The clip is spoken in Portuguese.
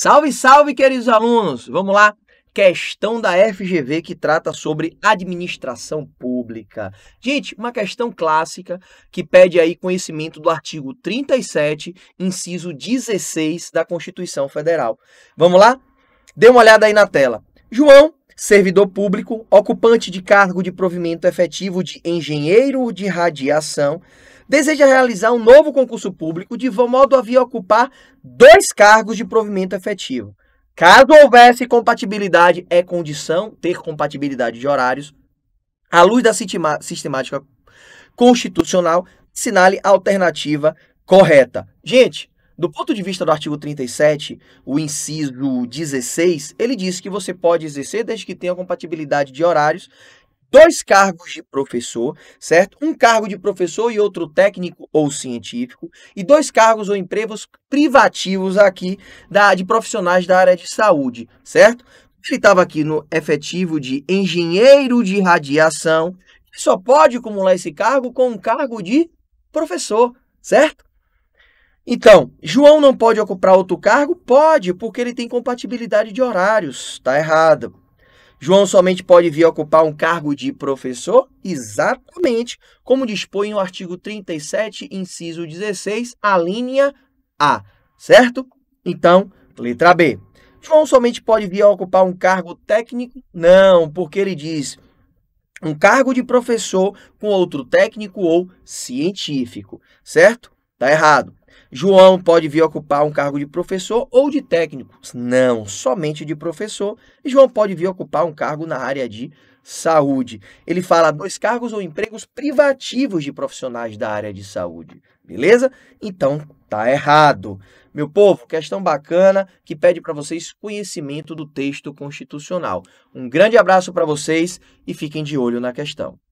Salve, salve, queridos alunos! Vamos lá? Questão da FGV que trata sobre administração pública. Gente, uma questão clássica que pede aí conhecimento do artigo 37, inciso 16 da Constituição Federal. Vamos lá? Dê uma olhada aí na tela. João, servidor público, ocupante de cargo de provimento efetivo de engenheiro de radiação, deseja realizar um novo concurso público de modo a vir ocupar dois cargos de provimento efetivo. Caso houvesse compatibilidade, é condição ter compatibilidade de horários, à luz da sistemática constitucional, sinale a alternativa correta. Gente, do ponto de vista do artigo 37, o inciso 16, ele diz que você pode exercer, desde que tenha compatibilidade de horários, dois cargos de professor, certo? Um cargo de professor e outro técnico ou científico, e dois cargos ou empregos privativos aqui da, de profissionais da área de saúde, certo? Ele estava aqui no efetivo de engenheiro de radiação, que só pode acumular esse cargo com um cargo de professor, certo? Então, João não pode ocupar outro cargo? Pode, porque ele tem compatibilidade de horários. Está errado. João somente pode vir ocupar um cargo de professor? Exatamente, como dispõe o artigo 37, inciso 16, a linha A, certo? Então, letra B. João somente pode vir ocupar um cargo técnico? Não, porque ele diz um cargo de professor com outro técnico ou científico, certo? Tá errado. João pode vir ocupar um cargo de professor ou de técnico. Não, somente de professor. E João pode vir ocupar um cargo na área de saúde. Ele fala dois cargos ou empregos privativos de profissionais da área de saúde. Beleza? Então tá errado. Meu povo, questão bacana que pede para vocês conhecimento do texto constitucional. Um grande abraço para vocês e fiquem de olho na questão.